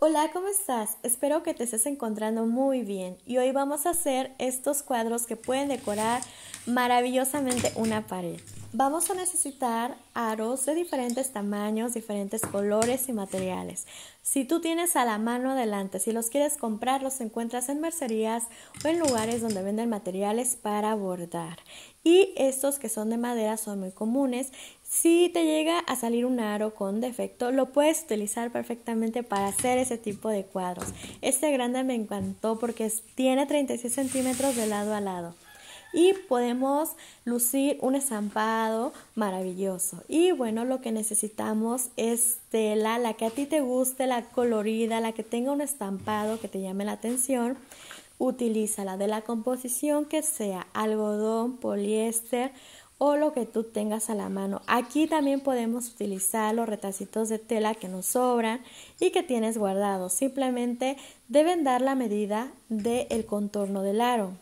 Hola, ¿cómo estás? Espero que te estés encontrando muy bien y hoy vamos a hacer estos cuadros que pueden decorar maravillosamente una pared. Vamos a necesitar aros de diferentes tamaños, diferentes colores y materiales. Si tú tienes a la mano adelante, si los quieres comprar, los encuentras en mercerías o en lugares donde venden materiales para bordar. Y estos que son de madera son muy comunes. Si te llega a salir un aro con defecto, lo puedes utilizar perfectamente para hacer ese tipo de cuadros. Este grande me encantó porque tiene 36 centímetros de lado a lado y podemos lucir un estampado maravilloso. Y bueno, lo que necesitamos es tela, la que a ti te guste, la colorida, la que tenga un estampado que te llame la atención. Utilízala de la composición que sea, algodón, poliéster o lo que tú tengas a la mano. Aquí también podemos utilizar los retacitos de tela que nos sobran y que tienes guardados. Simplemente deben dar la medida del el contorno del aro.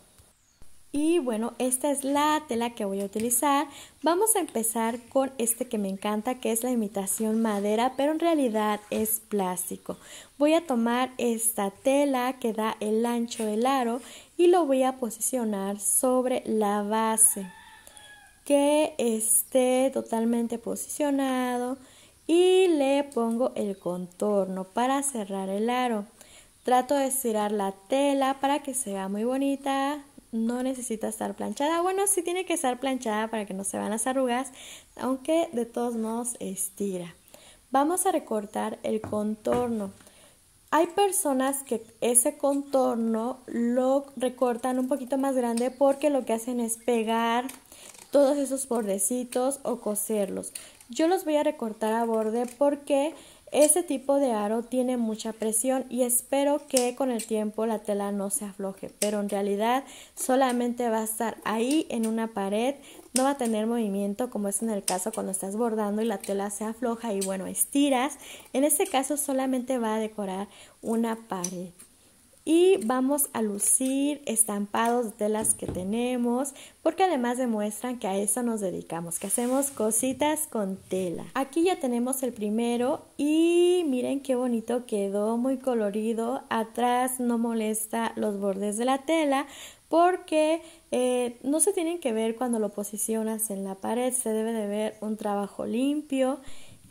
Y bueno, esta es la tela que voy a utilizar. Vamos a empezar con este que me encanta, que es la imitación madera, pero en realidad es plástico. Voy a tomar esta tela que da el ancho del aro y lo voy a posicionar sobre la base. Que esté totalmente posicionado y le pongo el contorno para cerrar el aro. Trato de estirar la tela para que sea muy bonita, no necesita estar planchada. Bueno, sí tiene que estar planchada para que no se van las arrugas, aunque de todos modos estira. Vamos a recortar el contorno. Hay personas que ese contorno lo recortan un poquito más grande porque lo que hacen es pegar todos esos bordecitos o coserlos. Yo los voy a recortar a borde porque ese tipo de aro tiene mucha presión y espero que con el tiempo la tela no se afloje, pero en realidad solamente va a estar ahí en una pared, no va a tener movimiento como es en el caso cuando estás bordando y la tela se afloja y bueno, estiras. En este caso solamente va a decorar una pared y vamos a lucir estampados de telas que tenemos porque además demuestran que a eso nos dedicamos, que hacemos cositas con tela. Aquí ya tenemos el primero y miren qué bonito quedó, muy colorido, atrás no molesta los bordes de la tela porque eh, no se tienen que ver cuando lo posicionas en la pared, se debe de ver un trabajo limpio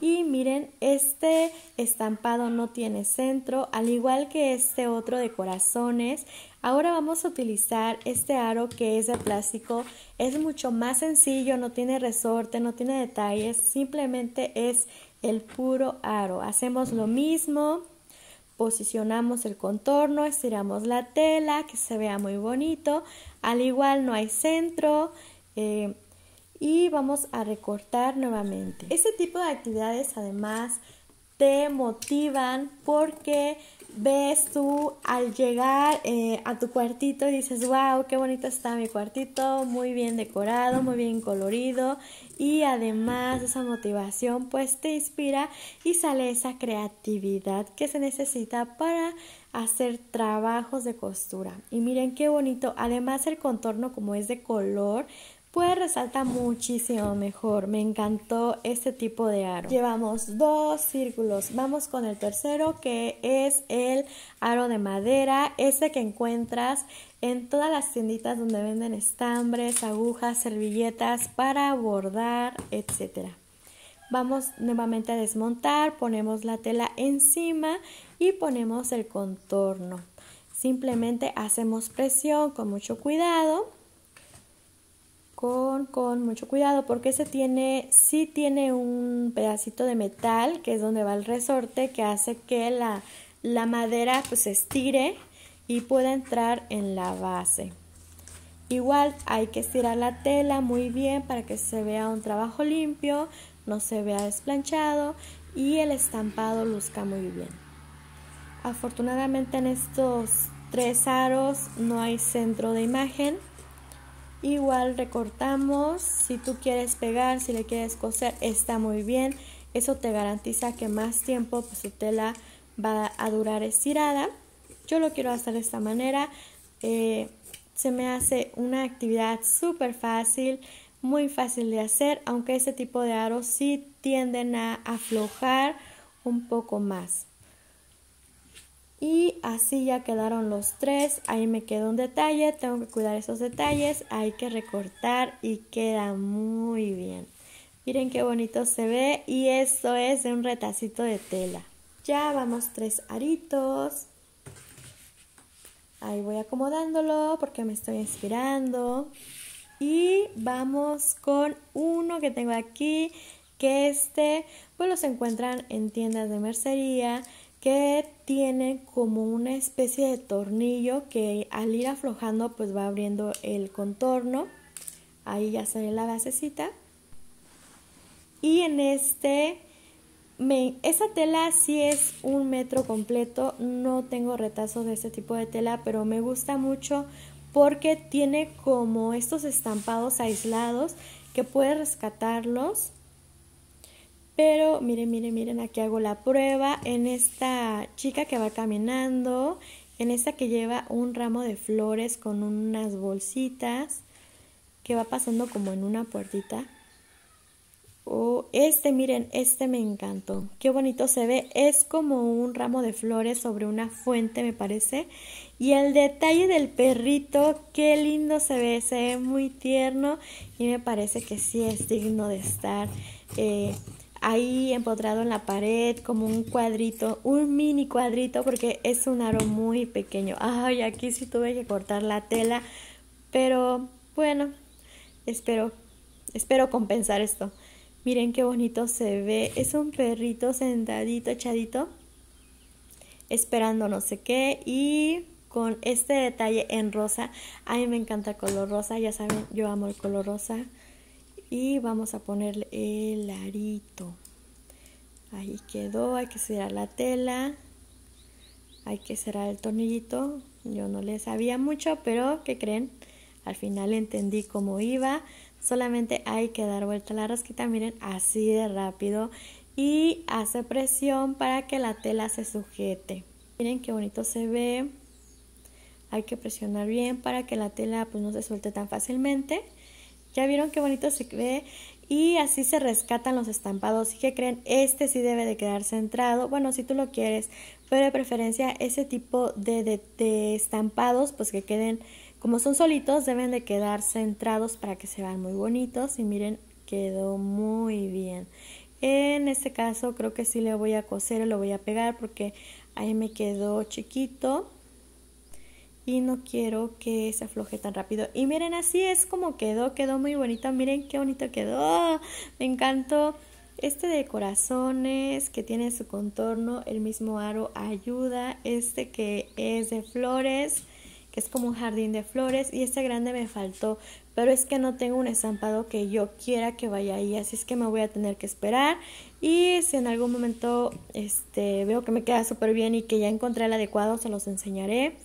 y miren, este estampado no tiene centro, al igual que este otro de corazones. Ahora vamos a utilizar este aro que es de plástico. Es mucho más sencillo, no tiene resorte, no tiene detalles, simplemente es el puro aro. Hacemos lo mismo, posicionamos el contorno, estiramos la tela, que se vea muy bonito. Al igual no hay centro. Eh, y vamos a recortar nuevamente. Este tipo de actividades además te motivan porque ves tú al llegar eh, a tu cuartito y dices, wow, qué bonito está mi cuartito, muy bien decorado, muy bien colorido y además esa motivación pues te inspira y sale esa creatividad que se necesita para hacer trabajos de costura. Y miren qué bonito, además el contorno como es de color, pues resalta muchísimo mejor. Me encantó este tipo de aro. Llevamos dos círculos. Vamos con el tercero que es el aro de madera, ese que encuentras en todas las tienditas donde venden estambres, agujas, servilletas para bordar, etcétera. Vamos nuevamente a desmontar, ponemos la tela encima y ponemos el contorno. Simplemente hacemos presión con mucho cuidado con, con mucho cuidado porque se tiene, sí tiene un pedacito de metal que es donde va el resorte que hace que la, madera pues, se estire y pueda entrar en la base. Igual hay que estirar la tela muy bien para que se vea un trabajo limpio, no se vea desplanchado y el estampado luzca muy bien. Afortunadamente en estos tres aros no hay centro de imagen Igual recortamos, si tú quieres pegar, si le quieres coser, está muy bien. Eso te garantiza que más tiempo pues, su tela va a durar estirada. Yo lo quiero hacer de esta manera. Eh, se me hace una actividad súper fácil, muy fácil de hacer, aunque este tipo de aros sí tienden a aflojar un poco más. Y así ya quedaron los tres. Ahí me quedó un detalle. Tengo que cuidar esos detalles. Hay que recortar y queda muy bien. Miren qué bonito se ve. Y esto es de un retacito de tela. Ya vamos tres aritos. Ahí voy acomodándolo porque me estoy inspirando. Y vamos con uno que tengo aquí. Que este, pues los encuentran en tiendas de mercería que tiene como una especie de tornillo que al ir aflojando pues va abriendo el contorno. Ahí ya sale la basecita. Y en este, esa tela sí es un metro completo. No tengo retazos de este tipo de tela, pero me gusta mucho porque tiene como estos estampados aislados que puedes rescatarlos pero miren, miren, miren, aquí hago la prueba en esta chica que va caminando, en esta que lleva un ramo de flores con unas bolsitas, que va pasando como en una puertita. Oh, este, miren, este me encantó. Qué bonito se ve. Es como un ramo de flores sobre una fuente, me parece. Y el detalle del perrito, qué lindo se ve. Se ve muy tierno y me parece que sí es digno de estar eh, ahí empotrado en la pared como un cuadrito, un mini cuadrito porque es un aro muy pequeño. Ay, aquí sí tuve que cortar la tela, pero bueno, espero, espero compensar esto. Miren qué bonito se ve. Es un perrito sentadito, echadito, esperando no sé qué y con este detalle en rosa. A mí me encanta el color rosa, ya saben, yo amo el color rosa y vamos a ponerle el arito ahí quedó hay que cerrar la tela hay que cerrar el tornillito yo no le sabía mucho pero que creen? al final entendí cómo iba solamente hay que dar vuelta a la rosquita miren así de rápido y hace presión para que la tela se sujete miren qué bonito se ve hay que presionar bien para que la tela pues no se suelte tan fácilmente ya vieron qué bonito se ve y así se rescatan los estampados. ¿Y que creen? Este sí debe de quedar centrado. Bueno, si tú lo quieres, pero de preferencia ese tipo de, de, estampados, pues que queden, como son solitos, deben de quedar centrados para que se vean muy bonitos. Y miren, quedó muy bien. En este caso creo que sí le voy a coser o lo voy a pegar porque ahí me quedó chiquito y no quiero que se afloje tan rápido. Y miren, así es como quedó, quedó muy bonito, miren qué bonito quedó, me encantó. Este de corazones que tiene su contorno, el mismo aro ayuda, este que es de flores, que es como un jardín de flores y este grande me faltó, pero es que no tengo un estampado que yo quiera que vaya ahí, así es que me voy a tener que esperar y si en algún momento este, veo que me queda súper bien y que ya encontré el adecuado, se los enseñaré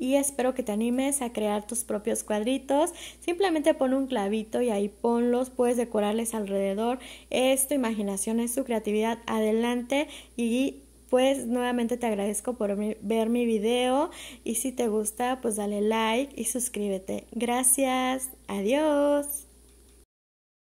y espero que te animes a crear tus propios cuadritos. Simplemente pon un clavito y ahí ponlos, puedes decorarles alrededor. Es tu imaginación, es tu creatividad. Adelante y pues nuevamente te agradezco por ver mi video y si te gusta pues dale like y suscríbete. Gracias, adiós.